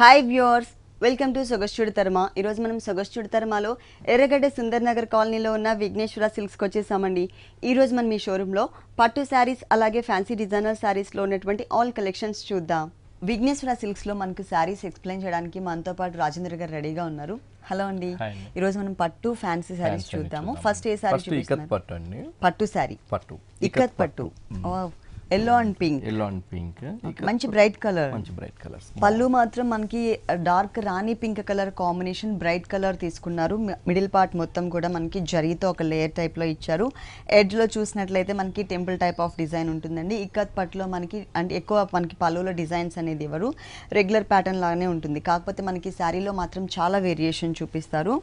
Hi viewers welcome to సొగస్చుడు తర్మ ఈరోజు మనం సొగస్చుడి తర్మలో ఎర్రగడ్డ సుందర్ నగర్ కాలనీలో ఉన్న విఘ్నేశ్వర సిల్క్స్కి వచ్చేసామండి ఈరోజు మనం మీ షోరూంలో పట్టు శారీస్ అలాగే ఫ్యాన్సీ డిజైనర్ శారీస్లో ఉన్నటువంటి ఆల్ కలెక్షన్స్ చూద్దాం విఘ్నేశ్వర సిల్క్స్లో మనకు శారీస్ ఎక్స్ప్లెయిన్ చేయడానికి మనతో పాటు రాజేంద్ర గారు రెడీగా ఉన్నారు హలో అండి ఈరోజు మనం పట్టు ఫ్యాన్సీ శారీస్ చూద్దాము ఫస్ట్ ఏ శారీ పట్టు శారీ పట్టు ఇక్కత్ పట్టు yellow and pink yellow and pink మంచి బ్రైట్ కలర్ మంచి బ్రైట్ కలర్ పళ్ళు మాత్రం మనకి డార్క్ రాణి pink colour combination bright colour తీసుకున్నారు మిడిల్ పార్ట్ మొత్తం కూడా మనకి జరిగితే ఒక లేయర్ టైప్ లో ఇచ్చారు లో చూసినట్లయితే మనకి టెంపుల్ టైప్ ఆఫ్ డిజైన్ ఉంటుందండి ఇక్కత్ పట్టులో మనకి అంటే ఎక్కువ మనకి పళ్ళులో డిజైన్స్ అనేది ఇవ్వరు రెగ్యులర్ ప్యాటర్న్ లాగానే ఉంటుంది కాకపోతే మనకి శారీలో మాత్రం చాలా వేరియేషన్ చూపిస్తారు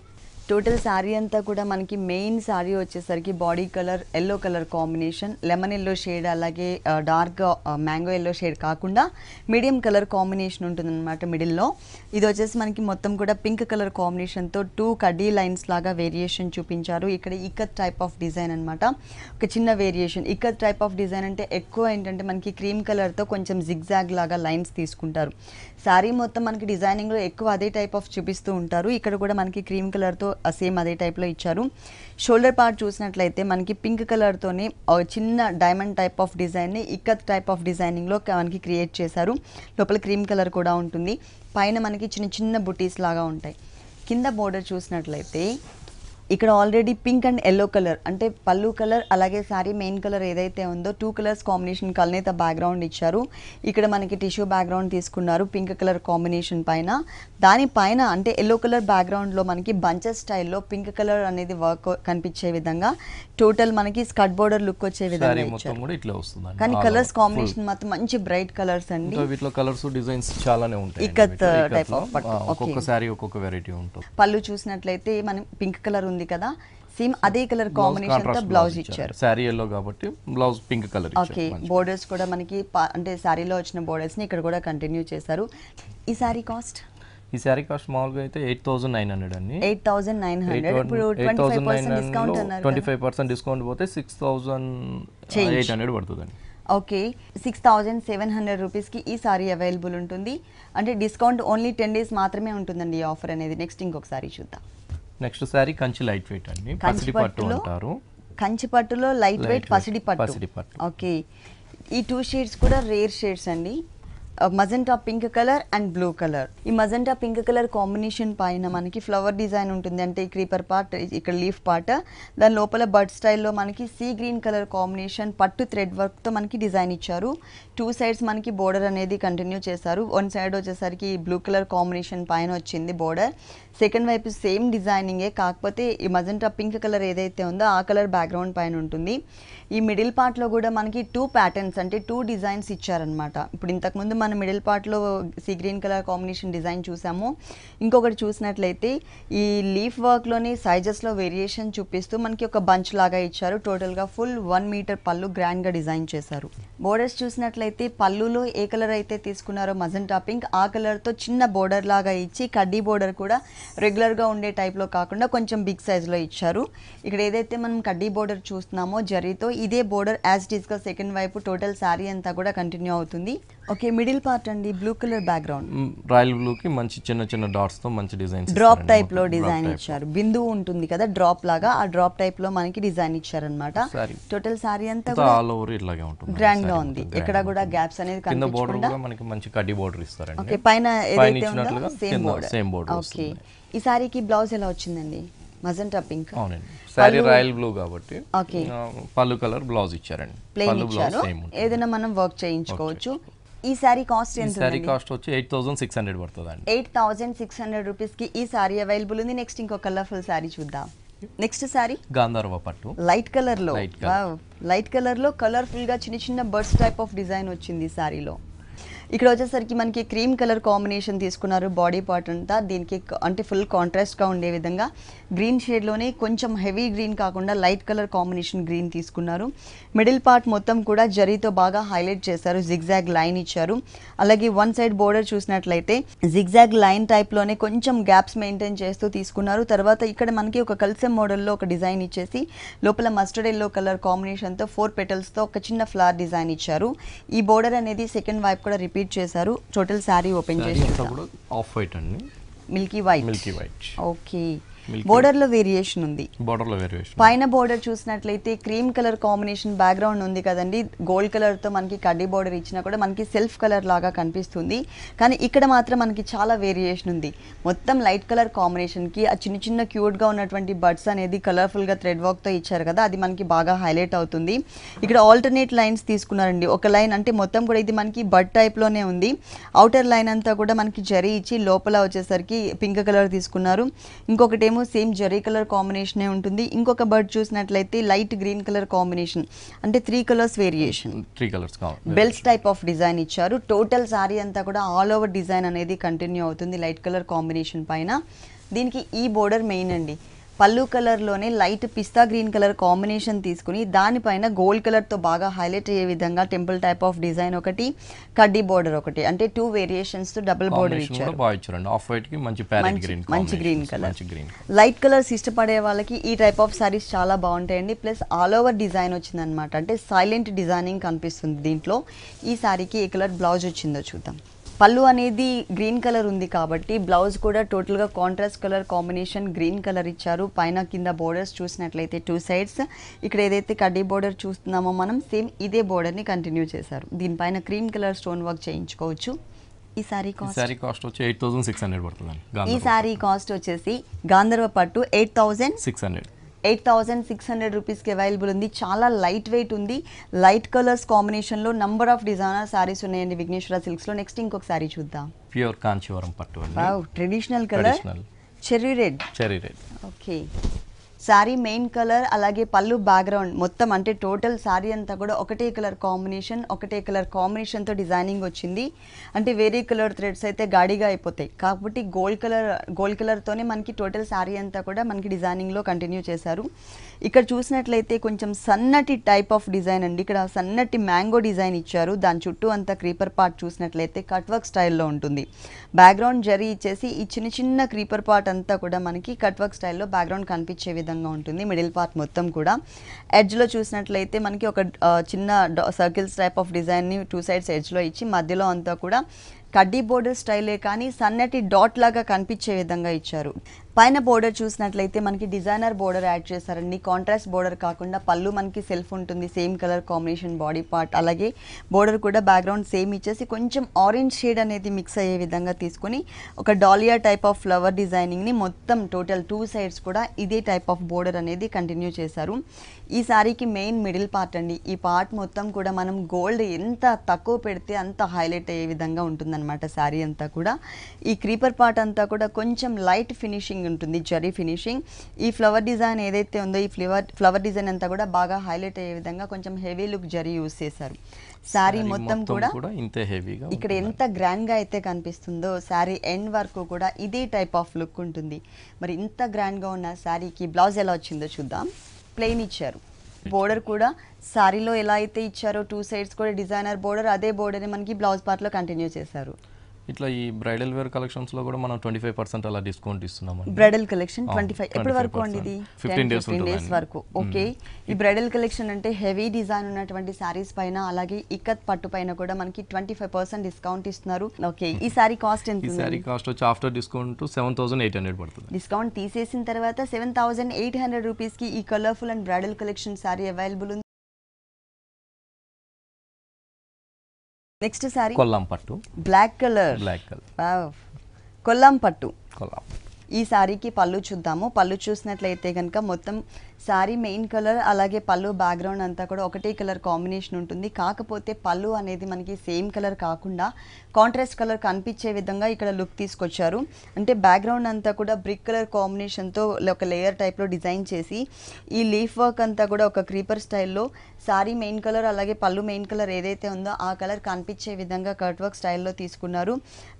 టోటల్ శారీ అంతా కూడా మనకి మెయిన్ శారీ వచ్చేసరికి body colour yellow colour combination lemon yellow shade అలాగే డార్క్ మ్యాంగో ఎల్లో షేడ్ కాకుండా మీడియం కలర్ కాంబినేషన్ ఉంటుందన్నమాట మిడిల్లో ఇది వచ్చేసి మనకి మొత్తం కూడా పింక్ కలర్ కాంబినేషన్తో టూ కడ్డీ లైన్స్ లాగా వేరియేషన్ చూపించారు ఇక్కడ ఇక్కత్ టైప్ ఆఫ్ డిజైన్ అనమాట ఒక చిన్న variation ikat type of design అంటే ఎక్కువ ఏంటంటే మనకి క్రీమ్ కలర్తో కొంచెం జిగ్జాగ్ లాగా లైన్స్ తీసుకుంటారు శారీ మొత్తం మనకి డిజైనింగ్లో ఎక్కువ అదే టైప్ ఆఫ్ చూపిస్తూ ఉంటారు ఇక్కడ కూడా మనకి క్రీమ్ కలర్తో సేమ్ అదే టైప్లో ఇచ్చారు షోల్డర్ పార్ట్ చూసినట్లయితే మనకి పింక్ కలర్తోనే చిన్న డైమండ్ టైప్ ఆఫ్ డిజైన్ని ఇక్కత్ టైప్ ఆఫ్ డిజైనింగ్లో మనకి క్రియేట్ చేశారు లోపల క్రీమ్ కలర్ కూడా ఉంటుంది పైన మనకి చిన్న చిన్న బుటీస్ లాగా ఉంటాయి కింద బోర్డర్ చూసినట్లయితే ఇక్కడ already pink and yellow colour అంటే పళ్ళు కలర్ అలాగే శారీ మెయిన్ కలర్ ఏదైతే ఉందో టూ కలర్స్ కాంబినేషన్ కలనైతే బ్యాక్గ్రౌండ్ ఇచ్చారు ఇక్కడ మనకి టిష్యూ బ్యాక్గ్రౌండ్ తీసుకున్నారు పింక్ కలర్ కాంబినేషన్ పైన దానిపైన అంటే ఎల్లో కలర్ బ్యాక్గ్రౌండ్లో మనకి బంచెస్ స్టైల్లో పింక్ కలర్ అనేది వర్క్ కనిపించే విధంగా టోటల్ మనకి స్కట్ బోర్డర్ లుక్ వచ్చే విధంగా కానీ కలర్స్ కాంబినేషన్ మాత్రం మంచి బ్రైట్ కలర్స్ అండి వీటిలో కలర్స్ డిజైన్స్ టైప్ ఒక్కొక్క వెరైటీ పళ్ళు చూసినట్లయితే మనం పింక్ కలర్ ఉంది కదా సేమ్ అదే కలర్ కాంబినేషన్ తో బ్లౌజ్ ఇచ్చారు సారీ ఎల్లో కాబట్టి blouse pink colour okay borders కూడా మనకి అంటే సారీలో వచ్చిన బోర్డర్స్ ని ఇక్కడ కూడా కంటిన్యూ చేశారు ఈ సారీ కాస్ట్ ఈ సారీ కాస్ట్ మామూలుగా అయితే ఎయిట్ థౌసండ్ నైన్ హండ్రెడ్ అండి ఎయిట్ థౌసండ్ నైన్ హండ్రెడ్ ఇప్పుడు ట్వంటీ ఫైవ్ పర్సెంట్ డిస్కౌంట్ పోతే సిక్స్ థౌసండ్ ఎయిట్ హండ్రెడ్ పడుతుందండి okay six thousand seven hundred రూపీస్కి ఈ సారీ అవైలబుల్ ఉంటుంది అంటే డిస్కౌంట్ ఓన్లీ టెన్ డేస్ మాత్రమే ఉంటుందండి ఈ ఆఫర్ అనేది నెక్స్ట్ ఇంకొక సారీ చూద్దాం next sari Kanchi light weight అండి పసిడి పట్టు అంటారు కంచి పట్టులో లైట్ వెయిట్ పసిడి పట్టు పసిడి పట్టు ఓకే ఈ టూ షేడ్స్ కూడా రేర్ షేడ్స్ అండి magenta pink colour and blue colour ఈ మజెంటా పింక్ కలర్ కాంబినేషన్ పైన మనకి ఫ్లవర్ డిజైన్ ఉంటుంది అంటే ఈ క్రీపర్ పార్ట్ ఇక్కడ లీఫ్ పార్ట్ దాని లోపల బర్డ్ స్టైల్లో మనకి సీ గ్రీన్ కలర్ కాంబినేషన్ పట్టు థ్రెడ్ వర్క్తో మనకి డిజైన్ ఇచ్చారు టూ సైడ్స్ మనకి బోర్డర్ అనేది కంటిన్యూ చేశారు వన్ సైడ్ వచ్చేసరికి బ్లూ కలర్ కాంబినేషన్ పైన వచ్చింది బోర్డర్ సెకండ్ వైపు సేమ్ డిజైనింగే కాకపోతే ఈ మజెంటా పింక్ కలర్ ఏదైతే ఉందో ఆ కలర్ బ్యాక్గ్రౌండ్ పైన ఉంటుంది ఈ మిడిల్ పార్ట్లో కూడా మనకి టూ ప్యాటర్న్స్ అంటే టూ డిజైన్స్ ఇచ్చారనమాట ఇప్పుడు ఇంతకుముందు మన మిడిల్ పార్ట్లో sea green colour combination design చూసాము ఇంకొకటి చూసినట్లయితే ఈ లీఫ్ వర్క్లోని సైజెస్లో వేరియేషన్ చూపిస్తూ మనకి ఒక బంచ్ లాగా ఇచ్చారు టోటల్గా ఫుల్ వన్ మీటర్ పళ్ళు గ్రాండ్గా డిజైన్ చేశారు బోర్డర్స్ చూసినట్లయితే పళ్ళులో ఏ కలర్ అయితే తీసుకున్నారో మజంటా పింక్ ఆ కలర్తో చిన్న బోర్డర్ లాగా ఇచ్చి కడ్డీ బోర్డర్ కూడా రెగ్యులర్గా ఉండే టైప్లో కాకుండా కొంచెం బిగ్ సైజ్లో ఇచ్చారు ఇక్కడ ఏదైతే మనం కడ్డీ బోర్డర్ చూస్తున్నామో జరీతో ఇదే బోర్డర్ యాజ్ ఇట్ సెకండ్ వైపు టోటల్ శారీ అంతా కూడా కంటిన్యూ అవుతుంది ఓకే మిడిల్ పార్ట్ అండి blue colour background royal blue కి మంచి చిన్న చిన్న డాట్స్ తో మంచి డిజైన్ డ్రాప్ టైప్ లో డిజైన్ ఇచ్చారు బిందువు ఉంటుంది కదా డ్రాప్ లాగా ఆ డ్రాప్ టైప్ లో మనకి డిజైన్ ఇచ్చారు అనమాట టోటల్ సారీ అంతా ఆల్ ఓవర్ ఇట్లాగే ఉంటుంది గ్రాండ్ గా ఉంది ఇక్కడ కూడా గ్యాప్స్ అనేది కింద బోర్డర్ కూడా మనకి మంచి కడ్డీ బోర్డర్ ఇస్తారండి ఓకే పైన ఏదైతే ఉందో same border same border okay ఈ సారీకి బ్లౌజ్ ఎలా వచ్చిందండి మజంటా పింక్ అవునండి సారీ రాయల్ బ్లూ కాబట్టి ఓకే పళ్ళు కలర్ బ్లౌజ్ ఇచ్చారండి ఇచ్చారు ఏదైనా మనం వర్క్ చేయించుకోవచ్చు ఈ సారీ కాస్ట్ ఎంత సారీ కాస్ట్ వచ్చి ఎయిట్ థౌసండ్ సిక్స్ హండ్రెడ్ పడుతుంది అండి ఎయిట్ థౌసండ్ సిక్స్ హండ్రెడ్ రూపీస్కి ఈ సారీ అవైలబుల్ ఉంది నెక్స్ట్ ఇంకో కలర్ఫుల్ సారీ చూద్దాం నెక్స్ట్ సారీ గాంధర్వ పట్టు లైట్ కలర్ లో లైట్ కలర్ లో కలర్ఫుల్ గా చిన్న చిన్న బర్డ్స్ టైప్ ఆఫ్ డిజైన్ వచ్చింది సారీలో ఇక్కడ వచ్చేసరికి మనకి క్రీమ్ కలర్ కాంబినేషన్ తీసుకున్నారు బాడీ పార్ట్ అంతా దీనికి అంటే ఫుల్ కాంట్రాస్ట్గా ఉండే విధంగా గ్రీన్ షేడ్లోనే కొంచెం హెవీ గ్రీన్ కాకుండా లైట్ కలర్ కాంబినేషన్ గ్రీన్ తీసుకున్నారు మిడిల్ పార్ట్ మొత్తం కూడా జరీతో బాగా హైలైట్ చేశారు జిగ్జాగ్ లైన్ ఇచ్చారు అలాగే వన్ సైడ్ బోర్డర్ చూసినట్లయితే జిగ్జాగ్ లైన్ టైప్లోనే కొంచెం గ్యాప్స్ మెయింటైన్ చేస్తూ తీసుకున్నారు తర్వాత ఇక్కడ మనకి ఒక కల్సెం మోడల్లో ఒక డిజైన్ ఇచ్చేసి లోపల మస్టర్డ్ ఎల్లో కలర్ కాంబినేషన్తో ఫోర్ పెటల్స్తో ఒక చిన్న ఫ్లవర్ డిజైన్ ఇచ్చారు ఈ బోర్డర్ అనేది సెకండ్ వైప్ కూడా రిపీట్ చేశారు టోటల్ శారీ ఓపెన్ చేసి ఆఫ్ వైట్ అండి milky white milky white okay border లో వేరియేషన్ ఉంది బోర్డర్ లో వేరియేషన్ పైన బోర్డర్ చూసినట్లయితే క్రీమ్ కలర్ కాంబినేషన్ బ్యాక్గ్రౌండ్ ఉంది కదండి గోల్డ్ కలర్ తో మనకి కడ్డీ బోర్డర్ ఇచ్చినా కూడా మనకి సెల్ఫ్ కలర్ లాగా కనిపిస్తుంది కానీ ఇక్కడ మాత్రం మనకి చాలా వేరియేషన్ ఉంది మొత్తం లైట్ కలర్ కాంబినేషన్ కి ఆ చిన్న చిన్న క్యూట్ గా ఉన్నటువంటి బర్డ్స్ అనేది కలర్ఫుల్ గా థ్రెడ్ వర్క్ తో ఇచ్చారు కదా అది మనకి బాగా హైలైట్ అవుతుంది ఇక్కడ ఆల్టర్నేట్ లైన్స్ తీసుకున్నారండి ఒక లైన్ అంటే మొత్తం కూడా ఇది మనకి బర్డ్ టైప్ లోనే ఉంది అవుటర్ లైన్ అంతా కూడా మనకి జరీ ఇచ్చి లోపల వచ్చేసరికి పింక్ కలర్ తీసుకున్నారు ఇంకొకటి ఏమో సేమ్ జెరీ కలర్ కాంబినేషనే ఉంటుంది ఇంకొక బర్డ్ చూసినట్లయితే లైట్ గ్రీన్ కలర్ కాంబినేషన్ అంటే three colours variation three colours belts type of design ఇచ్చారు టోటల్ సారీ అంతా కూడా ఆల్ ఓవర్ డిజైన్ అనేది కంటిన్యూ అవుతుంది లైట్ కలర్ కాంబినేషన్ పైన దీనికి ఈ బోర్డర్ మెయిన్ అండి పళ్ళు కలర్లోనే light pista green colour combination తీసుకుని దానిపైన గోల్డ్ కలర్తో బాగా హైలైట్ అయ్యే విధంగా టెంపుల్ టైప్ ఆఫ్ డిజైన్ ఒకటి కడ్డీ బోర్డర్ ఒకటి అంటే టూ వేరియేషన్స్ తో డబుల్ బోర్డర్ ఇచ్చారు మంచి గ్రీన్ కలర్ లైట్ కలర్స్ ఇష్టపడే వాళ్ళకి ఈ టైప్ ఆఫ్ సారీస్ చాలా బాగుంటాయండి ప్లస్ ఆల్ ఓవర్ డిజైన్ వచ్చింది అనమాట అంటే సైలెంట్ డిజైనింగ్ కనిపిస్తుంది దీంట్లో ఈ సారీకి ఏ కలర్ బ్లౌజ్ వచ్చిందో చూద్దాం పళ్ళు అనేది గ్రీన్ కలర్ ఉంది కాబట్టి బ్లౌజ్ కూడా టోటల్గా contrast colour combination green colour ఇచ్చారు పైన కింద బోర్డర్స్ చూసినట్లయితే టూ సైడ్స్ ఇక్కడ ఏదైతే కడ్డీ బోర్డర్ చూస్తున్నామో మనం సేమ్ ఇదే బోర్డర్ని కంటిన్యూ చేశారు దీనిపైన క్రీమ్ కలర్ స్టోన్ వర్క్ చేయించుకోవచ్చు ఈ sari cost eight thousand six hundred ఈ సారీ కాస్ట్ వచ్చేసి గాంధర్వ పట్టు eight thousand six hundred eight thousand six hundred రూపీస్కి అవైలబుల్ ఉంది చాలా లైట్ వెయిట్ ఉంది లైట్ కలర్స్ కాంబినేషన్లో నంబర్ ఆఫ్ డిజైనర్ శారీస్ ఉన్నాయండి విఘ్నేశ్వర సిల్క్స్లో నెక్స్ట్ ఇంకొక శారీ చూద్దాం ప్యూర్ కాంచీవరం పట్టు traditional colour cherry red cherry red okay sari main colour అలాగే పళ్ళు బ్యాక్గ్రౌండ్ మొత్తం అంటే టోటల్ శారీ అంతా కూడా ఒకటే కలర్ కాంబినేషన్ ఒకటే కలర్ కాంబినేషన్తో డిజైనింగ్ వచ్చింది అంటే వేరే కలర్ థ్రెడ్స్ అయితే గాడిగా అయిపోతాయి కాబట్టి గోల్డ్ కలర్ గోల్డ్ కలర్తోనే మనకి టోటల్ శారీ అంతా కూడా మనకి డిజైనింగ్లో కంటిన్యూ చేశారు ఇక్కడ చూసినట్లయితే కొంచెం సన్నటి టైప్ ఆఫ్ డిజైన్ అండి ఇక్కడ సన్నటి మ్యాంగో డిజైన్ ఇచ్చారు దాని చుట్టూ అంతా క్రీపర్ పార్ట్ చూసినట్లయితే కట్వర్క్ స్టైల్లో ఉంటుంది బ్యాక్గ్రౌండ్ జరీ ఇచ్చేసి ఈ చిన్న చిన్న క్రీపర్ పార్ట్ అంతా కూడా మనకి కట్వర్క్ స్టైల్లో బ్యాక్గ్రౌండ్ కనిపించే విధంగా ఉంటుంది మిడిల్ పార్ట్ మొత్తం కూడా ఎడ్జ్లో చూసినట్లయితే మనకి ఒక చిన్న సర్కిల్స్ టైప్ ఆఫ్ డిజైన్ని టూ సైడ్స్ ఎడ్జ్లో ఇచ్చి మధ్యలో అంతా కూడా కడ్డీ బోర్డర్ స్టైలే కానీ సన్నటి డాట్ లాగా కనిపించే విధంగా ఇచ్చారు పైన బోర్డర్ చూసినట్లయితే మనకి డిజైనర్ బోర్డర్ యాడ్ చేశారండి కాంట్రాస్ట్ బోర్డర్ కాకుండా పళ్ళు మనకి సెల్ఫ్ ఉంటుంది same colour combination body part అలాగే బోర్డర్ కూడా బ్యాక్గ్రౌండ్ సేమ్ ఇచ్చేసి కొంచెం ఆరెంజ్ షేడ్ అనేది మిక్స్ అయ్యే విధంగా తీసుకొని ఒక డాలియా టైప్ ఆఫ్ ఫ్లవర్ డిజైనింగ్ని మొత్తం టోటల్ టూ సైడ్స్ కూడా ఇదే టైప్ ఆఫ్ బోర్డర్ అనేది కంటిన్యూ చేశారు ఈ శారీకి మెయిన్ మిడిల్ పార్ట్ అండి ఈ పార్ట్ మొత్తం కూడా మనం గోల్డ్ ఎంత తక్కువ పెడితే అంత హైలైట్ అయ్యే విధంగా ఉంటుందన్నమాట శారీ అంతా కూడా ఈ క్రీపర్ పార్ట్ అంతా కూడా కొంచెం లైట్ ఫినిషింగ్ ఫినిషింగ్ ఉంటుంది జరీ ఫినిషింగ్ ఈ ఫ్లవర్ డిజైన్ ఏదైతే ఉందో ఈ ఫ్లవర్ ఫ్లవర్ డిజైన్ అంతా కూడా బాగా హైలైట్ అయ్యే విధంగా కొంచెం హెవీ లుక్ జరీ యూస్ చేశారు శారీ మొత్తం కూడా ఇక్కడ ఎంత గ్రాండ్ గా అయితే కనిపిస్తుందో శారీ ఎండ్ వరకు కూడా ఇదే టైప్ ఆఫ్ లుక్ ఉంటుంది మరి ఇంత గ్రాండ్ గా ఉన్న శారీకి బ్లౌజ్ ఎలా వచ్చిందో చూద్దాం ప్లెయిన్ ఇచ్చారు బోర్డర్ కూడా శారీలో ఎలా అయితే ఇచ్చారో టూ సైడ్స్ కూడా డిజైనర్ బోర్డర్ అదే బోర్డర్ మనకి బ్లౌజ్ పార్ట్ లో కంటిన్యూ చేశారు ఇట్లా ఈ బ్రైడల్ వేర్ కలెక్షన్స్ లో కూడా మనం ట్వంటీ ఫైవ్ పర్సెంట్ అలా డిస్కౌంట్ ఇస్తున్నాం బ్రైడల్ కలెక్షన్ ట్వంటీ ఫైవ్ ఎప్పటి వరకు అండి ఇది ఫిఫ్టీన్ డేస్ డేస్ వరకు ఓకే ఈ బ్రైడల్ కలెక్షన్ అంటే హెవీ డిజైన్ ఉన్నటువంటి సారీస్ పైన అలాగే ఇక్కత్ పట్టు పైన కూడా మనకి ట్వంటీ ఫైవ్ పర్సెంట్ డిస్కౌంట్ ఇస్తున్నారు ఓకే ఈ సారీ కాస్ట్ ఎంత ఈ సారీ కాస్ట్ వచ్చి after discount seven thousand eight hundred పడుతుంది డిస్కౌంట్ తీసేసిన తర్వాత seven thousand eight hundred rupees కి ఈ colourful and bridal collection sari available ఉంది నెక్స్ట్ సారీ కొల్లం పట్టు black colour black colour Kollam పట్టు కొల్లం ఈ శారీకి పళ్ళు చూద్దాము పళ్ళు చూసినట్లయితే కనుక మొత్తం శారీ మెయిన్ కలర్ అలాగే పళ్ళు బ్యాక్గ్రౌండ్ అంతా కూడా ఒకటే కలర్ కాంబినేషన్ ఉంటుంది కాకపోతే పళ్ళు అనేది మనకి సేమ్ కలర్ కాకుండా కాంట్రాస్ట్ కలర్ కనిపించే విధంగా ఇక్కడ లుక్ తీసుకొచ్చారు అంటే బ్యాక్గ్రౌండ్ అంతా కూడా బ్రిక్ కలర్ కాంబినేషన్తో ఒక లేయర్ టైప్లో డిజైన్ చేసి ఈ లీఫ్ వర్క్ అంతా కూడా ఒక క్రీపర్ స్టైల్లో శారీ మెయిన్ కలర్ అలాగే పళ్ళు మెయిన్ కలర్ ఏదైతే ఉందో ఆ కలర్ కనిపించే విధంగా కట్ వర్క్ స్టైల్లో తీసుకున్నారు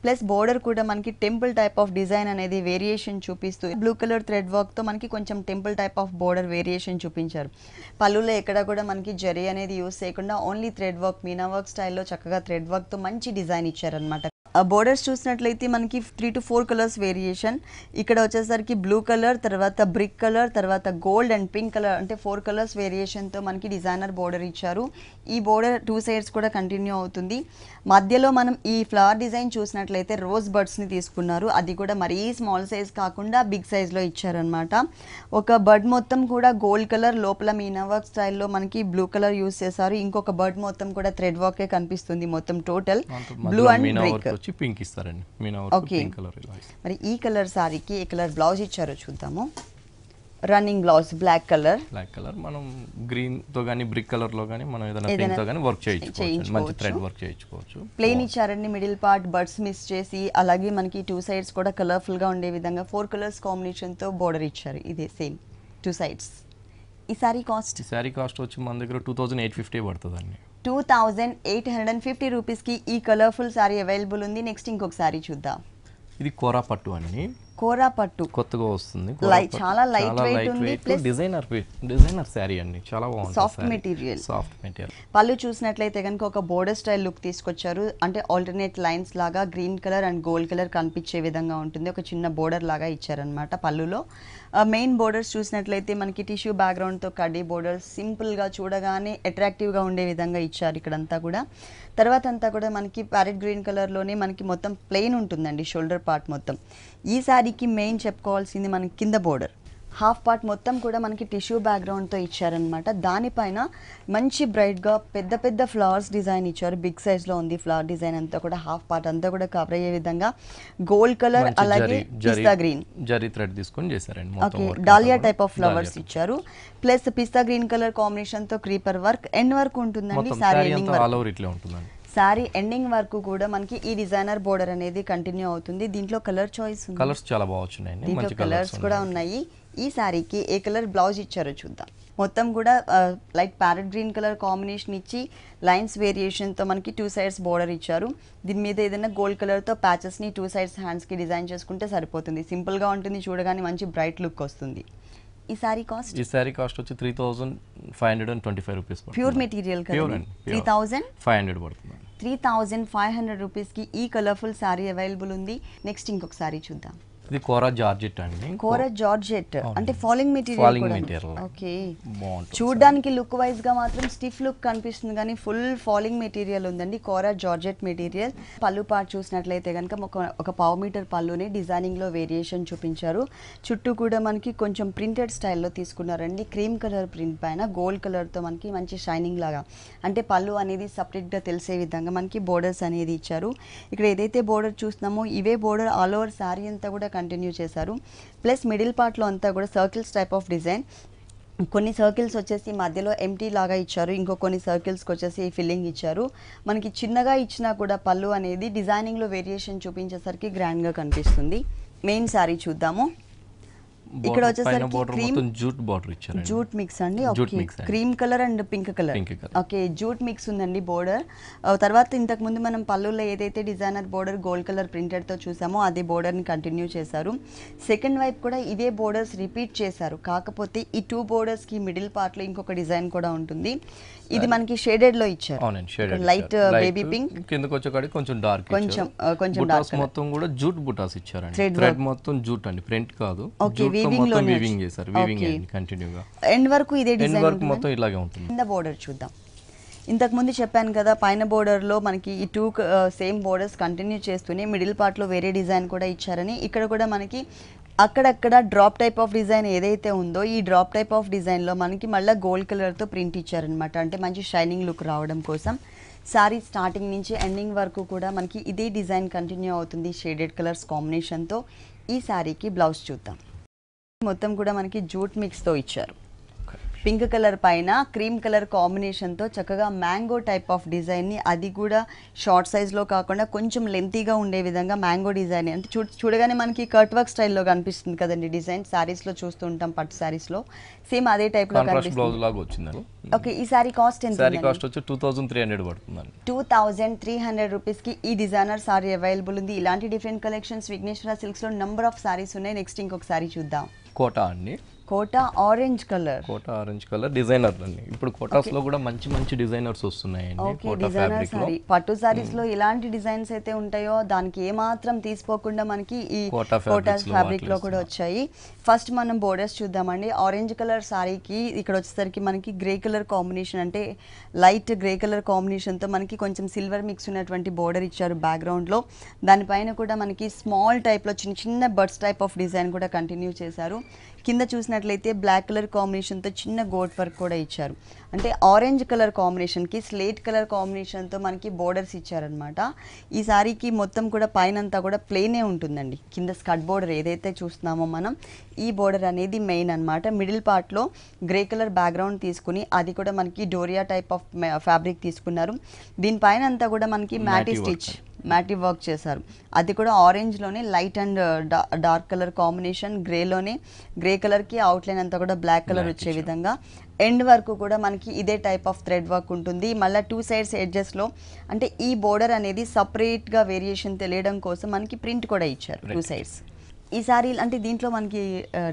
ప్లస్ బోర్డర్ కూడా మనకి టెంపుల్ టైప్ ఆఫ్ డిజైన్ అనేది వేరియేషన్ వేరియేషన్ చూపిస్తూ బ్లూ కలర్ థ్రెడ్ వర్క్తో మనకి కొంచెం temple type of border variation చూపించారు పళ్ళులో ఎక్కడ కూడా మనకి జరీ అనేది యూస్ చేయకుండా only thread work meena work స్టైల్లో చక్కగా థ్రెడ్ వర్క్తో మంచి డిజైన్ ఇచ్చారనమాట బోర్డర్స్ చూసినట్లయితే మనకి three to four colours variation ఇక్కడ వచ్చేసరికి బ్లూ కలర్ తర్వాత బ్రిక్ కలర్ తర్వాత గోల్డ్ అండ్ పింక్ కలర్ అంటే ఫోర్ కలర్స్ వేరియేషన్తో మనకి డిజైనర్ బోర్డర్ ఇచ్చారు ఈ బోర్డర్ టూ సైడ్స్ కూడా కంటిన్యూ అవుతుంది మధ్యలో మనం ఈ ఫ్లవర్ డిజైన్ చూసినట్లయితే రోజ్ బర్డ్స్ని తీసుకున్నారు అది కూడా మరీ స్మాల్ సైజ్ కాకుండా బిగ్ సైజ్లో ఇచ్చారనమాట ఒక బర్డ్ మొత్తం కూడా గోల్డ్ కలర్ లోపల మీనా వర్క్ స్టైల్లో మనకి బ్లూ కలర్ యూస్ చేశారు ఇంకొక బర్డ్ మొత్తం కూడా థ్రెడ్ వర్కే కనిపిస్తుంది మొత్తం టోటల్ బ్లూ అండ్ బ్రిక్ వచ్చి పింక్ ఇస్తారండి ఓకే పింక్ కలర్ ఇలా మరి ఈ కలర్ సారీకి ఈ కలర్ బ్లౌజ్ ఇచ్చారో చూద్దాము running blouse black colour black colour మనం గ్రీన్ తో కానీ బ్రిక్ కలర్ లో కానీ మనం ఏదైనా పింక్ తో కానీ వర్క్ చేయించుకోవచ్చు మంచి థ్రెడ్ వర్క్ చేయించుకోవచ్చు ప్లేన్ oh. ఇచ్చారండి మిడిల్ పార్ట్ బర్డ్స్ మిస్ చేసి అలాగే మనకి టూ సైడ్స్ కూడా కలర్ఫుల్ గా ఉండే విధంగా ఫోర్ కలర్స్ కాంబినేషన్ తో బోర్డర్ ఇచ్చారు ఇదే సేమ్ టూ సైడ్స్ ఈ సారీ కాస్ట్ ఈ సారీ కాస్ట్ వచ్చి మన దగ్గర టూ థౌజండ్ ఎయిట్ ఫిఫ్టీ పడుతుందండి two thousand eight hundred and fifty రూపీస్కి ఈ కలర్ఫుల్ శారీ అవైలబుల్ ఉంది నెక్స్ట్ ఇంకొక శారీ చూద్దాం ఇది కోరా పట్టు అండి కోరా పట్టు కొత్తగా వస్తుంది చాలా లైట్ వెయిట్ ఉంది ప్లస్ డిజైనర్ డిజైనర్ సారీ అండి చాలా బాగుంది సాఫ్ట్ మెటీరియల్ సాఫ్ట్ మెటీరియల్ పళ్ళు చూసినట్లయితే కనుక ఒక బోర్డర్ స్టైల్ లుక్ తీసుకొచ్చారు అంటే ఆల్టర్నేట్ లైన్స్ లాగా green colour and gold colour కనిపించే విధంగా ఉంటుంది ఒక చిన్న బోర్డర్ లాగా ఇచ్చారనమాట పళ్ళులో మెయిన్ బోర్డర్స్ చూసినట్లయితే మనకి టిష్యూ బ్యాక్గ్రౌండ్తో కడ్డీ సింపుల్ సింపుల్గా చూడగానే అట్రాక్టివ్గా ఉండే విధంగా ఇచ్చారు ఇక్కడంతా కూడా తర్వాత అంతా కూడా మనకి ప్యారెట్ గ్రీన్ కలర్లోనే మనకి మొత్తం ప్లెయిన్ ఉంటుందండి షోల్డర్ పార్ట్ మొత్తం ఈ శారీకి మెయిన్ చెప్పుకోవాల్సింది మనకి కింద బోర్డర్ హాఫ్ పార్ట్ మొత్తం కూడా మనకి టిష్యూ బ్యాక్గ్రౌండ్తో ఇచ్చారనమాట దానిపైన మంచి బ్రైట్గా పెద్ద పెద్ద ఫ్లవర్స్ డిజైన్ ఇచ్చారు బిగ్ సైజ్లో ఉంది ఫ్లవర్ డిజైన్ అంతా కూడా హాఫ్ పార్ట్ అంతా కూడా కవర్ అయ్యే విధంగా గోల్డ్ కలర్ అలాగే పిస్తా గ్రీన్ థ్రెడ్ తీసుకొని చేశారండి okay dahlia type of flowers ఇచ్చారు ప్లస్ పిస్తా గ్రీన్ కలర్ కాంబినేషన్తో క్రీపర్ వర్క్ ఎండ్ వర్క్ ఉంటుందండి సారీ ఎండింగ్ వర్క్ ఇట్లా ఉంటుందండి సారీ ఎండింగ్ వరకు కూడా మనకి ఈ డిజైనర్ బోర్డర్ అనేది కంటిన్యూ అవుతుంది దీంట్లో కలర్ చాయిస్ కలర్స్ చాలా బాగున్నాయండి దీంట్లో కలర్స్ కూడా ఉన్నాయి ఈ సారీకి ఏ కలర్ బ్లౌజ్ ఇచ్చారో చూద్దాం మొత్తం కూడా like parrot green colour combination ఇచ్చి లైన్స్ వేరియేషన్తో మనకి టూ సైడ్స్ బోర్డర్ ఇచ్చారు దీని మీద ఏదైనా గోల్డ్ కలర్తో ప్యాచెస్ని టూ సైడ్స్ హ్యాండ్స్కి డిజైన్ చేసుకుంటే సరిపోతుంది సింపుల్గా ఉంటుంది చూడగానే మంచి బ్రైట్ లుక్ వస్తుంది ఈ సారీ కాస్ట్ ఈ సారీ కాస్ట్ వచ్చి three thousand five hundred and twenty five rupees pure material three thousand five hundred పడుతుంది త్రీ థౌజండ్ ఫైవ్ హండ్రెడ్ రూపీస్కి ఈ కలర్ఫుల్ శారీ అవైలబుల్ ఉంది నెక్స్ట్ ఇంకొక సారీ చూద్దాం ఇది కోరా జార్జెట్ అండి కోరా జార్జెట్ అంటే falling material falling material okay చూడడానికి లుక్ వైజ్ గా మాత్రం స్టిఫ్ లుక్ కనిపిస్తుంది కానీ ఫుల్ ఫాలింగ్ మెటీరియల్ ఉందండి kora georgette material pallu part చూసినట్లయితే కనుక ఒక పావు మీటర్ పళ్ళుని డిజైనింగ్ లో వేరియేషన్ చూపించారు చుట్టూ కూడా మనకి కొంచెం ప్రింటెడ్ స్టైల్లో తీసుకున్నారండి క్రీమ్ కలర్ ప్రింట్ పైన గోల్డ్ కలర్ తో మనకి మంచి షైనింగ్ లాగా అంటే పళ్ళు అనేది సపరేట్ గా తెలిసే విధంగా మనకి బోర్డర్స్ అనేది ఇచ్చారు ఇక్కడ ఏదైతే బోర్డర్ చూస్తున్నామో ఇవే బోర్డర్ ఆల్ ఓవర్ శారీ అంతా కూడా కంటిన్యూ చేశారు ప్లస్ మిడిల్ పార్ట్లో అంతా కూడా సర్కిల్స్ టైప్ ఆఫ్ డిజైన్ కొన్ని సర్కిల్స్ వచ్చేసి మధ్యలో ఎంటీ లాగా ఇచ్చారు ఇంకో కొన్ని సర్కిల్స్కి వచ్చేసి ఫిల్లింగ్ ఇచ్చారు మనకి చిన్నగా ఇచ్చినా కూడా పళ్ళు అనేది డిజైనింగ్లో వేరియేషన్ చూపించేసరికి గ్రాండ్గా కనిపిస్తుంది మెయిన్ శారీ చూద్దాము ఇక్కడ వచ్చేసరికి జూట్ మిక్స్ అండి cream colour and pink colour okay jute mix ఉందండి బోర్డర్ తర్వాత ఇంతకు ముందు మనం పళ్ళులో ఏదైతే designer border gold colour printed తో చూసామో అదే బోర్డర్ ని కంటిన్యూ చేశారు సెకండ్ వైపు కూడా ఇదే బోర్డర్స్ రిపీట్ చేశారు కాకపోతే ఈ టూ బోర్డర్స్ కి మిడిల్ పార్ట్ లో ఇంకొక డిజైన్ కూడా ఉంటుంది ఇది మనకి షేడెడ్ లో ఇచ్చారు అవునండి shaded light baby uh, pink కిందకి వచ్చేకాడికి కొంచెం డార్క్ కొంచెం uh, కొంచెం డార్క్ మొత్తం కూడా జూట్ బుటాస్ ఇచ్చారు థ్రెడ్ మొత్తం జూట్ అండి ప్రింట్ కాదు ఓకే వీవింగ్ లో వీవింగ్ చేశారు వీవింగ్ అండి ఎండ్ వరకు ఇదే డిజైన్ ఎండ్ వరకు మొత్తం ఇలాగే ఉంటుంది కింద బోర్డర్ చూద్దాం ఇంతకుముందు చెప్పాను కదా పైన బోర్డర్ లో మనకి ఈ టూ సేమ్ బోర్డర్స్ కంటిన్యూ చేస్తూనే మిడిల్ పార్ట్ లో వేరే డిజైన్ కూడా ఇచ్చారని ఇక్కడ కూడా మనకి అక్కడక్కడ డ్రాప్ టైప్ ఆఫ్ డిజైన్ ఏదైతే ఉందో ఈ డ్రాప్ టైప్ ఆఫ్ డిజైన్లో మనకి మళ్ళీ గోల్డ్ కలర్తో ప్రింట్ ఇచ్చారనమాట అంటే మంచి షైనింగ్ లుక్ రావడం కోసం శారీ స్టార్టింగ్ నుంచి ఎండింగ్ వరకు కూడా మనకి ఇదే డిజైన్ కంటిన్యూ అవుతుంది షేడెడ్ కలర్స్ కాంబినేషన్తో ఈ శారీకి బ్లౌజ్ చూద్దాం మొత్తం కూడా మనకి జూట్ మిక్స్తో ఇచ్చారు పింక్ కలర్ పైన క్రీమ్ కలర్ కాంబినేషన్తో చక్కగా మ్యాంగో టైప్ ఆఫ్ డిజైన్ని అది కూడా షార్ట్ సైజ్లో కాకుండా కొంచెం లెంతీగా ఉండే విధంగా మ్యాంగో డిజైన్ అంటే చూ చూడగానే మనకి కట్ వర్క్ స్టైల్లో కనిపిస్తుంది కదండి డిజైన్ శారీస్లో చూస్తూ ఉంటాం పట్టు శారీస్లో సేమ్ అదే టైప్లో కనిపిస్తుంది ఓకే ఈ సారీ కాస్ట్ ఎంత సారీ కాస్ట్ వచ్చి టూ థౌసండ్ త్రీ హండ్రెడ్ పడుతుంది టూ థౌసండ్ త్రీ హండ్రెడ్ రూపీస్కి ఈ డిజైనర్ సారీ అవైలబుల్ ఉంది ఇలాంటి డిఫరెంట్ కలెక్షన్స్ విఘ్నేశ్వర సిల్క్స్లో నంబర్ ఆఫ్ సారీస్ ఉన్నాయి నెక్స్ట్ ఇంకొక సారీ చూద్దాం కోటా అండి Kota orange colour Kota orange colour designer అండి ఇప్పుడు కోటాస్ లో కూడా మంచి మంచి డిజైనర్స్ వస్తున్నాయండి కోటా ఫ్యాబ్రిక్ లో పట్టు సారీస్ hmm. లో ఇలాంటి డిజైన్స్ అయితే ఉంటాయో దానికి ఏ మాత్రం తీసుకోకుండా మనకి ఈ కోటా ఫ్యాబ్రిక్ లో కూడా వచ్చాయి ఫస్ట్ మనం బోర్డర్స్ చూద్దామండి ఆరెంజ్ కలర్ సారీకి ఇక్కడ వచ్చేసరికి మనకి గ్రే కలర్ కాంబినేషన్ అంటే లైట్ గ్రే కలర్ కాంబినేషన్ తో మనకి కొంచెం సిల్వర్ మిక్స్ ఉన్నటువంటి బోర్డర్ ఇచ్చారు బ్యాక్గ్రౌండ్ లో దానిపైన కూడా మనకి స్మాల్ టైప్ లో చిన్న చిన్న బర్డ్స్ టైప్ ఆఫ్ డిజైన్ కూడా కంటిన్యూ చేశారు కింద చూసినట్లయితే బ్లాక్ కలర్ కాంబినేషన్తో చిన్న గోట్ వర్క్ కూడా ఇచ్చారు అంటే ఆరెంజ్ కలర్ కాంబినేషన్కి స్లేట్ కలర్ కాంబినేషన్తో మనకి బోర్డర్స్ ఇచ్చారనమాట ఈ సారీకి మొత్తం కూడా పైన అంతా కూడా ప్లేనే ఉంటుందండి కింద స్కట్ బోర్డర్ ఏదైతే చూస్తున్నామో మనం ఈ బోర్డర్ అనేది మెయిన్ అనమాట మిడిల్ పార్ట్లో గ్రే కలర్ బ్యాక్గ్రౌండ్ తీసుకుని అది కూడా మనకి డోరియా టైప్ ఆఫ్ ఫ్యాబ్రిక్ తీసుకున్నారు దీనిపైన అంతా కూడా మనకి మ్యాటీ స్టిచ్ మ్యాటి వర్క్ చేశారు అది కూడా ఆరెంజ్లోనే light and dark colour combination గ్రేలోనే గ్రే కలర్కి అవుట్లైన్ అంతా కూడా బ్లాక్ కలర్ వచ్చే విధంగా ఎండ్ వరకు కూడా మనకి ఇదే టైప్ ఆఫ్ థ్రెడ్ వర్క్ ఉంటుంది మళ్ళీ టూ సైడ్స్ ఎడ్జెస్లో అంటే ఈ బోర్డర్ అనేది సపరేట్గా వేరియేషన్ తెలియడం కోసం మనకి ప్రింట్ కూడా ఇచ్చారు టూ సైడ్స్ ఈ సారీ అంటే దీంట్లో మనకి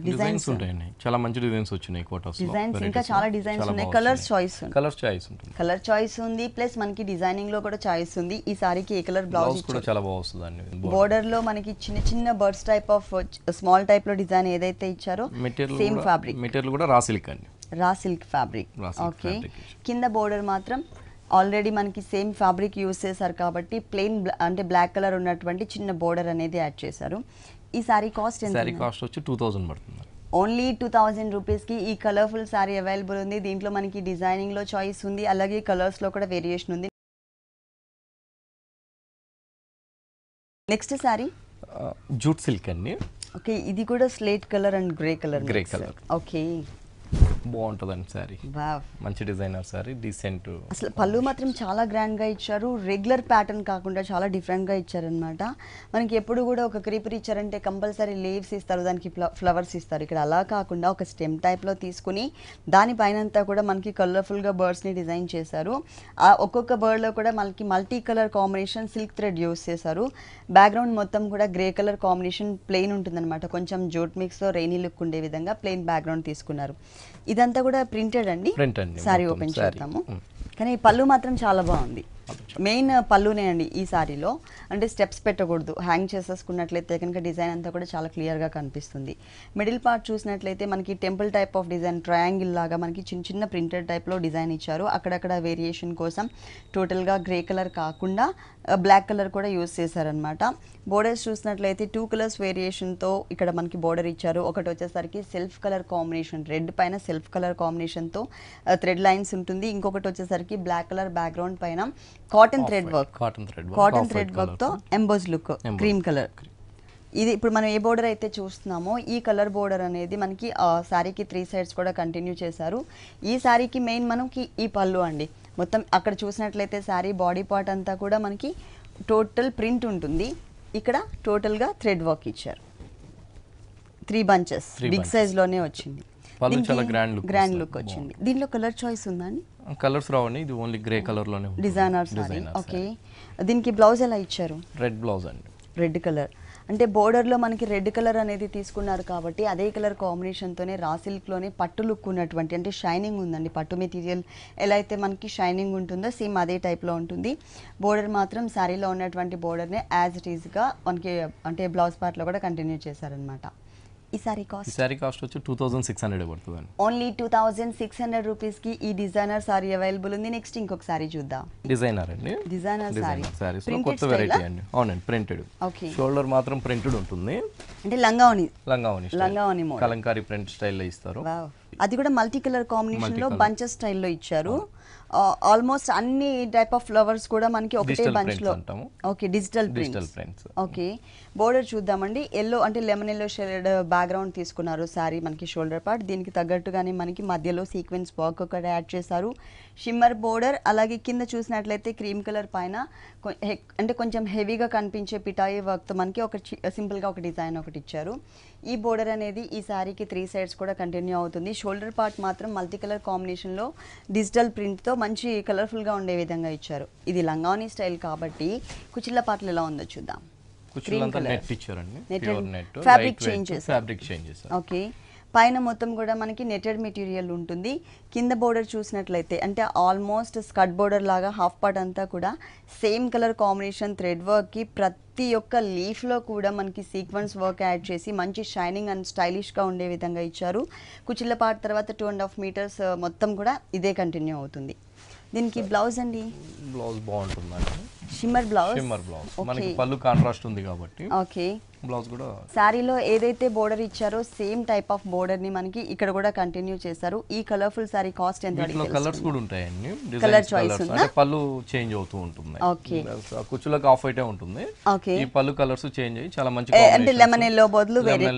డిజైన్స్ ఉంటాయండి చాలా మంచి డిజైన్స్ వచ్చినాయి కోటాస్ డిజైన్స్ ఇంకా చాలా డిజైన్స్ ఉన్నాయి కలర్ చాయిస్ కలర్ చాయిస్ ఉంటుంది కలర్ చాయిస్ ఉంది ప్లస్ మనకి డిజైనింగ్ లో కూడా చాయిస్ ఉంది ఈ సారీకి ఏ కలర్ బ్లౌజ్ కూడా చాలా బాగుంది బోర్డర్ లో మనకి చిన్న చిన్న birds type of small type లో డిజైన్ ఏదైతే ఇచ్చారో సేమ్ ఫ్యాబ్రిక్ మెటీరియల్ కూడా రా సిల్క్ అండి రా సిల్క్ ఫ్యాబ్రిక్ ఓకే కింద బోర్డర్ మాత్రం ఆల్రెడీ మనకి సేమ్ ఫ్యాబ్రిక్ యూస్ చేశారు కాబట్టి ప్లెయిన్ అంటే బ్లాక్ కలర్ ఉన్నటువంటి చిన్న బోర్డర్ అనేది యాడ్ చేశారు ఈ సారీ కాస్ట్ ఎంత సారీ కాస్ట్ వచ్చి టూ థౌసండ్ పడుతుంది ఓన్లీ టూ థౌజండ్ రూపీస్కి ఈ కలర్ఫుల్ సారీ అవైలబుల్ ఉంది దీంట్లో మనకి డిజైనింగ్లో చాయిస్ ఉంది అలాగే కలర్స్లో కూడా వేరియేషన్ ఉంది నెక్స్ట్ సారీ జూట్ సిల్క్ అండి ఓకే ఇది కూడా slate colour and grey colour grey colour okay బాగుంటుందండి సారీ మంచి డిజైనర్ సారీ డీసెంట్ అసలు పళ్ళు మాత్రం చాలా గ్రాండ్ గా ఇచ్చారు రెగ్యులర్ ప్యాటర్న్ కాకుండా చాలా డిఫరెంట్ గా ఇచ్చారనమాట మనకి ఎప్పుడు కూడా ఒక క్రీపర్ ఇచ్చారంటే కంపల్సరీ లీవ్స్ ఇస్తారు దానికి ఫ్లవర్స్ ఇస్తారు ఇక్కడ అలా కాకుండా ఒక స్టెమ్ టైప్ లో తీసుకుని దాని అంతా కూడా మనకి కలర్ఫుల్ గా బర్డ్స్ ని డిజైన్ చేశారు ఆ ఒక్కొక్క బర్డ్ లో కూడా మనకి multi colour combination silk thread use చేశారు బ్యాక్గ్రౌండ్ మొత్తం కూడా గ్రే కలర్ కాంబినేషన్ ప్లెయిన్ ఉంటుందన్నమాట కొంచెం జూట్ మిక్స్ లో రెయినీ లుక్ ఉండే విధంగా ప్లెయిన్ బ్యాక్గ్రౌండ్ తీసుకున్నారు ఇదంతా కూడా ప్రింటెడ్ అండి సారీ ఓపెన్ చేస్తాము కానీ పళ్ళు మాత్రం చాలా బాగుంది మెయిన్ పళ్ళునే అండి ఈ సారీలో అంటే స్టెప్స్ పెట్టకూడదు హ్యాంగ్ చేసేసుకున్నట్లయితే కనుక డిజైన్ అంతా కూడా చాలా క్లియర్గా కనిపిస్తుంది మిడిల్ పార్ట్ చూసినట్లయితే మనకి temple type of design triangle లాగా మనకి చిన్న చిన్న ప్రింటెడ్ టైప్లో డిజైన్ ఇచ్చారు అక్కడక్కడ వేరియేషన్ కోసం టోటల్గా గ్రే కలర్ కాకుండా బ్లాక్ కలర్ కూడా యూస్ చేశారనమాట బోర్డర్స్ చూసినట్లయితే టూ కలర్స్ వేరియేషన్తో ఇక్కడ మనకి బోర్డర్ ఇచ్చారు ఒకటి వచ్చేసరికి సెల్ఫ్ కలర్ కాంబినేషన్ రెడ్ పైన సెల్ఫ్ కలర్ కాంబినేషన్తో థ్రెడ్ లైన్స్ ఉంటుంది ఇంకొకటి వచ్చేసరికి బ్లాక్ కలర్ బ్యాక్గ్రౌండ్ పైన cotton thread work cotton thread cotton thread work తో ఎంబోజ్ లుక్ క్రీమ్ కలర్ ఇది ఇప్పుడు మనం ఏ బోర్డర్ అయితే చూస్తున్నామో ఈ కలర్ బోర్డర్ అనేది మనకి శారీకి త్రీ సైడ్స్ కూడా కంటిన్యూ చేశారు ఈ శారీకి మెయిన్ మనకి ఈ పళ్ళు అండి మొత్తం అక్కడ చూసినట్లయితే శారీ బాడీ పార్ట్ అంతా కూడా మనకి టోటల్ ప్రింట్ ఉంటుంది ఇక్కడ టోటల్గా థ్రెడ్ వర్క్ ఇచ్చారు త్రీ బంచెస్ బిగ్ సైజ్లోనే వచ్చింది చాలా గ్రాండ్ లుక్ గ్రాండ్ లుక్ వచ్చింది దీనిలో కలర్ చాయిస్ ఉందండి కలర్స్ రావండి ఇది ఓన్లీ గ్రే కలర్ లోనే డిజైనర్ ఓకే దీనికి బ్లౌజ్ ఎలా ఇచ్చారు రెడ్ బ్లౌజ్ అండి రెడ్ కలర్ అంటే బోర్డర్ లో మనకి రెడ్ కలర్ అనేది తీసుకున్నారు కాబట్టి అదే కలర్ కాంబినేషన్ తోనే రా లోనే పట్టు లుక్ ఉన్నటువంటి అంటే షైనింగ్ ఉందండి పట్టు మెటీరియల్ ఎలా అయితే మనకి షైనింగ్ ఉంటుందో సేమ్ అదే టైప్ లో ఉంటుంది బోర్డర్ మాత్రం శారీలో ఉన్నటువంటి బోర్డర్ నే యాజ్ ఇట్ గా మనకి అంటే బ్లౌజ్ పార్ట్ లో కూడా కంటిన్యూ చేశారనమాట ఈ సారీ కాస్ట్ సారీ కాస్ట్ వచ్చి టూ థౌసండ్ సిక్స్ హండ్రెడ్ పడుతుందండి only two thousand six hundred రూపీస్కి ఈ డిజైనర్ సారీ అవైలబుల్ ఉంది నెక్స్ట్ ఇంకొక సారీ చూద్దాం డిజైనర్ అండి డిజైనర్ సారీ సారీ కొత్త వెరైటీ అండి అవునండి ప్రింటెడ్ ఓకే షోల్డర్ మాత్రం ప్రింటెడ్ ఉంటుంది అంటే లంగావని లంగావని లంగావని కలంకారీ ప్రింట్ స్టైల్లో ఇస్తారు అది కూడా మల్టీ కలర్ కాంబినేషన్ లో బంచెస్ స్టైల్లో ఇచ్చారు ఆల్మోస్ట్ అన్ని టైప్ ఆఫ్ ఫ్లవర్స్ కూడా మనకి ఒకటే బంచ్ లో okay digital prints okay border చూద్దామండి ఎల్లో అంటే లెమన్ ఎల్లో షేడ్ బ్యాక్గ్రౌండ్ తీసుకున్నారు సారీ మనకి షోల్డర్ పార్ట్ దీనికి తగ్గట్టుగానే మనకి మధ్యలో సీక్వెన్స్ వర్క్ ఒకటి యాడ్ చేశారు షిమ్మర్ బోర్డర్ అలాగే కింద చూసినట్లయితే క్రీమ్ కలర్ పైన అంటే కొంచెం హెవీగా కనిపించే పిఠాయి వర్క్తో మనకి ఒక సింపుల్గా ఒక డిజైన్ ఒకటి ఇచ్చారు ఈ బోర్డర్ అనేది ఈ శారీకి త్రీ సైడ్స్ కూడా కంటిన్యూ అవుతుంది షోల్డర్ పార్ట్ మాత్రం మల్టీ కలర్ కాంబినేషన్లో డిజిటల్ ప్రింట్తో మంచి కలర్ఫుల్గా ఉండే విధంగా ఇచ్చారు ఇది లంగానీ స్టైల్ కాబట్టి కుచిల్ల పాటలు ఎలా ఉందో చూద్దాం ఫ్యాబ్రిక్ చేంజ్ ఫ్యాబ్రిక్ ఓకే పైన మొత్తం కూడా మనకి నెటెడ్ మెటీరియల్ ఉంటుంది కింద బోర్డర్ చూసినట్లయితే అంటే ఆల్మోస్ట్ స్కట్ బోర్డర్ లాగా హాఫ్ పార్ట్ అంతా కూడా సేమ్ కలర్ కాంబినేషన్ థ్రెడ్ వర్క్కి ప్రతి ఒక్క లీఫ్లో కూడా మనకి సీక్వెన్స్ వర్క్ యాడ్ చేసి మంచి షైనింగ్ అండ్ స్టైలిష్గా ఉండే విధంగా ఇచ్చారు కుచిల్ల పార్ట్ తర్వాత టూ అండ్ హాఫ్ మీటర్స్ మొత్తం కూడా ఇదే కంటిన్యూ అవుతుంది దీనికి బ్లౌజ్ అండి బ్లౌజ్ బాగుంటుందండి షిమ్మర్ బ్లౌజ్ షిమ్మర్ బ్లౌజ్ మనకి పల్లు కాంట్రాస్ట్ ఉంది కాబట్టి ఓకే బ్లౌజ్ కూడా సారీలో ఏదైతే బోర్డర్ ఇచ్చారో సేమ్ టైప్ ఆఫ్ బోర్డర్ ని మనకి ఇక్కడ కూడా కంటిన్యూ చేశారు ఈ కలర్ఫుల్ సారీ కాస్ట్ ఎంత కలర్స్ కూడా ఉంటాయండి కలర్ చాయిస్ ఉంది పళ్ళు చేంజ్ అవుతూ ఉంటుంది ఓకే కుచ్చులకు ఆఫ్ అయితే ఉంటుంది ఓకే ఈ పళ్ళు కలర్స్ చేంజ్ అయ్యి చాలా మంచి అంటే లెమన్ ఎల్లో బదులు వేరే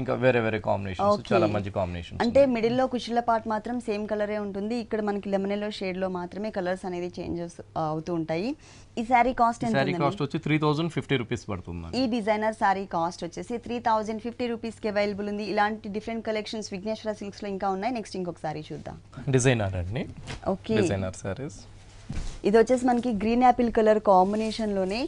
ఇంకా వేరే వేరే కాంబినేషన్స్ చాలా మంచి కాంబినేషన్ అంటే మిడిల్ లో కుచ్చుల పార్ట్ మాత్రం సేమ్ కలరే ఉంటుంది ఇక్కడ మనకి లెమన్ ఎల్లో షేడ్ లో మాత్రమే కలర్స్ అనేది చేంజెస్ అవుతూ ఉంటాయి ఈ సారీ కాస్ట్ ఎంత సారీ కాస్ట్ వచ్చి త్రీ థౌసండ్ ఫిఫ్టీ రూపీస్ పడుతుంది ఈ డిజైనర్ సారీ కాస్ట్ వచ్చేసి త్రీ థౌసండ్ ఫిఫ్టీ కి అవైలబుల్ ఉంది ఇలాంటి డిఫరెంట్ కలెక్షన్స్ విఘ్నేశ్వర లో ఇంకా ఉన్నాయి నెక్స్ట్ ఇంకొక సారీ చూద్దాం డిజైనర్ అండి ఓకే డిజైనర్ సారీస్ ఇది వచ్చేసి మనకి గ్రీన్ యాపిల్ కలర్ కాంబినేషన్లోనే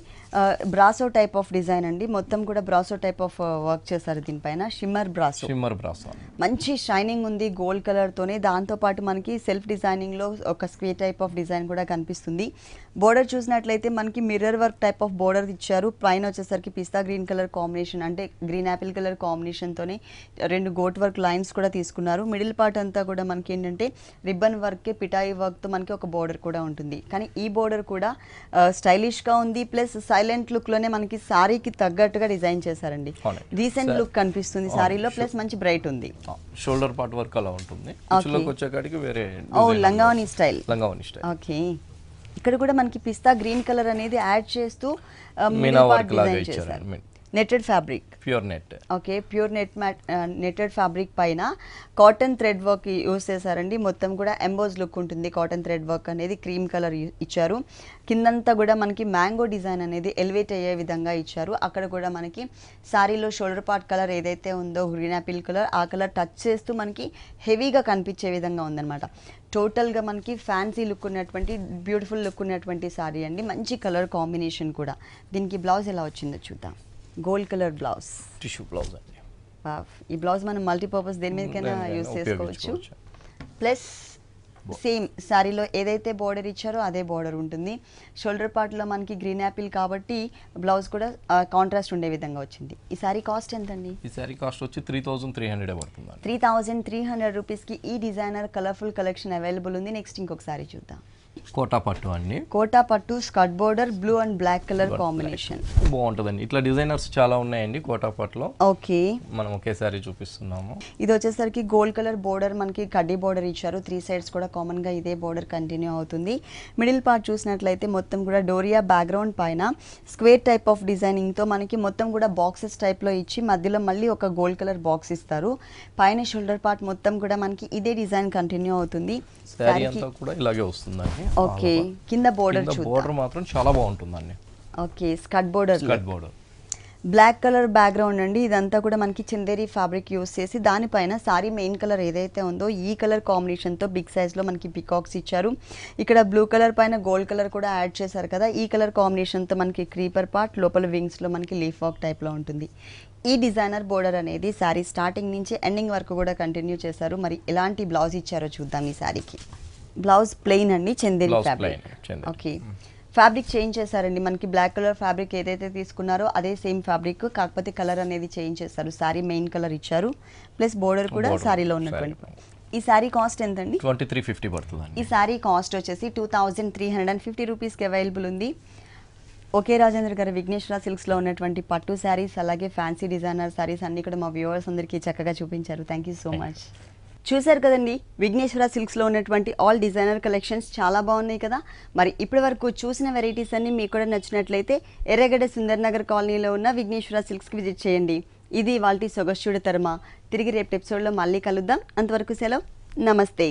బ్రాసో టైప్ ఆఫ్ డిజైన్ అండి మొత్తం కూడా బ్రాసో టైప్ ఆఫ్ వర్క్ చేశారు దీనిపైన షిమ్మర్ బ్రాసో షిమ్మర్ బ్రాసో మంచి షైనింగ్ ఉంది గోల్డ్ కలర్తోనే దాంతోపాటు మనకి సెల్ఫ్ డిజైనింగ్లో ఒక స్క్వే టైప్ ఆఫ్ డిజైన్ కూడా కనిపిస్తుంది బోర్డర్ చూసినట్లయితే మనకి mirror work type of border ఇచ్చారు పైన వచ్చేసరికి పిస్తా గ్రీన్ కలర్ కాంబినేషన్ అంటే గ్రీన్ యాపిల్ కలర్ కాంబినేషన్తోనే రెండు గోట్ వర్క్ లైన్స్ కూడా తీసుకున్నారు మిడిల్ పార్ట్ అంతా కూడా మనకి ఏంటంటే రిబ్బన్ వర్క్ పిటాయి వర్క్తో మనకి ఒక బోర్డర్ కూడా ఉంటుంది కానీ కానీ ఈ బోర్డర్ కూడా స్టైలిష్గా ఉంది ప్లస్ సైలెంట్ లుక్లోనే మనకి సారీకి తగ్గట్టుగా డిజైన్ చేశారండి రీసెంట్ లుక్ కనిపిస్తుంది సారీలో ప్లస్ మంచి బ్రైట్ ఉంది షోల్డర్ పార్ట్ వర్క్ అలా ఉంటుంది వేరే ఓ లంగావని స్టైల్ లంగావని స్టైల్ ఓకే ఇక్కడ కూడా మనకి పిస్తా గ్రీన్ కలర్ అనేది యాడ్ చేస్తూ మీనా వర్క్ లాగా ఇచ్చారు netted fabric pure net okay pure net matte netted fabric పైన కాటన్ థ్రెడ్ వర్క్ యూస్ చేశారండి మొత్తం కూడా ఎంబోజ్ లుక్ ఉంటుంది కాటన్ థ్రెడ్ వర్క్ అనేది క్రీమ్ కలర్ ఇచ్చారు కిందంతా కూడా మనకి మ్యాంగో డిజైన్ అనేది ఎలివేట్ అయ్యే విధంగా ఇచ్చారు అక్కడ కూడా మనకి శారీలో షోల్డర్ పార్ట్ కలర్ ఏదైతే ఉందో గ్రీన్ యాపిల్ కలర్ ఆ కలర్ టచ్ చేస్తూ మనకి హెవీగా కనిపించే విధంగా ఉందన్నమాట టోటల్గా మనకి ఫ్యాన్సీ లుక్ ఉన్నటువంటి బ్యూటిఫుల్ లుక్ ఉన్నటువంటి శారీ అండి మంచి కలర్ కాంబినేషన్ కూడా దీనికి బ్లౌజ్ ఎలా వచ్చిందో చూద్దాం gold colour blouse tissue blouse అండి ఈ బ్లౌజ్ మనం మల్టీపర్పస్ దేని మీదకైనా యూస్ చేసుకోవచ్చు ప్లస్ సేమ్ శారీలో ఏదైతే బోర్డర్ ఇచ్చారో అదే బోర్డర్ ఉంటుంది షోల్డర్ పార్ట్లో మనకి గ్రీన్ యాపిల్ కాబట్టి బ్లౌజ్ కూడా కాంట్రాస్ట్ ఉండే విధంగా వచ్చింది ఈ సారీ కాస్ట్ ఎంతండి ఈ సారీ కాస్ట్ వచ్చి త్రీ థౌసండ్ త్రీ హండ్రెడ్ పడుతుంది త్రీ థౌసండ్ త్రీ హండ్రెడ్ రూపీస్కి ఈ డిజైనర్ కలర్ఫుల్ కలెక్షన్ అవైలబుల్ ఉంది నెక్స్ట్ ఇంకొక సారీ చూద్దాం కోటా పట్టు అండి కోటా పట్టు skirt border blue and black colour combination బాగుంటుందండి ఇట్లా డిజైనర్స్ చాలా ఉన్నాయండి కోటా పట్టులో ఓకే మనం ఒకేసారి చూపిస్తున్నాము ఇది వచ్చేసరికి గోల్డ్ కలర్ బోర్డర్ మనకి కడ్డీ బోర్డర్ ఇచ్చారు త్రీ సైడ్స్ కూడా కామన్ గా ఇదే బోర్డర్ కంటిన్యూ అవుతుంది మిడిల్ పార్ట్ చూసినట్లయితే మొత్తం కూడా డోరియా బ్యాక్గ్రౌండ్ పైన స్క్వేర్ టైప్ ఆఫ్ డిజైనింగ్ తో మనకి మొత్తం కూడా బాక్సెస్ టైప్ లో ఇచ్చి మధ్యలో మళ్ళీ ఒక గోల్డ్ కలర్ బాక్స్ ఇస్తారు పైన షోల్డర్ పార్ట్ మొత్తం కూడా మనకి ఇదే డిజైన్ కంటిన్యూ అవుతుంది శారీ అంతా కూడా ఇలాగే వస్తుందండి ఓకే కింద బోర్డర్ బోర్డర్ మాత్రం చాలా బాగుంటుందండి okay skirt border skirt border black colour background అండి ఇదంతా కూడా మనకి చిందేరి ఫ్యాబ్రిక్ యూస్ చేసి దానిపైన సారీ మెయిన్ కలర్ ఏదైతే ఉందో ఈ కలర్ కాంబినేషన్తో బిగ్ సైజ్లో మనకి పికాక్స్ ఇచ్చారు ఇక్కడ బ్లూ కలర్ పైన గోల్డ్ కలర్ కూడా యాడ్ చేశారు కదా ఈ కలర్ కాంబినేషన్తో మనకి క్రీపర్ పార్ట్ లోపల వింగ్స్లో మనకి లీఫ్ వాక్ టైప్లో ఉంటుంది ఈ డిజైనర్ బోర్డర్ అనేది సారీ స్టార్టింగ్ నుంచి ఎండింగ్ వరకు కూడా కంటిన్యూ చేశారు మరి ఎలాంటి బ్లౌజ్ ఇచ్చారో చూద్దాం ఈ శారీకి బ్లౌజ్ ప్లెయిన్ అండి Chanderi fabric okay fabric change చేశారండి మనకి బ్లాక్ కలర్ ఫ్యాబ్రిక్ ఏదైతే తీసుకున్నారో అదే సేమ్ ఫ్యాబ్రిక్ కాకపోతే కలర్ అనేది చేంజ్ చేస్తారు సారీ మెయిన్ కలర్ ఇచ్చారు ప్లస్ బోర్డర్ కూడా సారీలో ఉన్నటువంటి ఈ సారీ కాస్ట్ ఎంత అండి త్రీ ఫిఫ్టీ పడుతుంది ఈ సారీ కాస్ట్ వచ్చేసి two thousand three hundred and fifty రూపీస్కి అవైలబుల్ ఉంది ఓకే రాజేంద్ర గారు విఘ్నేశ్వర సిల్క్స్లో ఉన్నటువంటి పట్టు శారీస్ అలాగే ఫ్యాన్సీ డిజైనర్ శారీస్ అన్నీ కూడా మా వ్యూవర్స్ అందరికీ చక్కగా చూపించారు థ్యాంక్ యూ సో మచ్ చూశారు కదండి విఘ్నేశ్వర సిల్క్స్లో ఉన్నటువంటి ఆల్ డిజైనర్ కలెక్షన్స్ చాలా బాగున్నాయి కదా మరి ఇప్పటి వరకు చూసిన వెరైటీస్ అన్నీ మీకు కూడా నచ్చినట్లయితే ఎర్రగడ్డ సుందర్నగర్ కాలనీలో ఉన్న విఘ్నేశ్వర సిల్క్స్కి విజిట్ చేయండి ఇది వాళ్ళ సొగస్చుడు తర్మ తిరిగి రేపు ఎపిసోడ్లో మళ్ళీ కలుద్దాం అంతవరకు సెలవు నమస్తే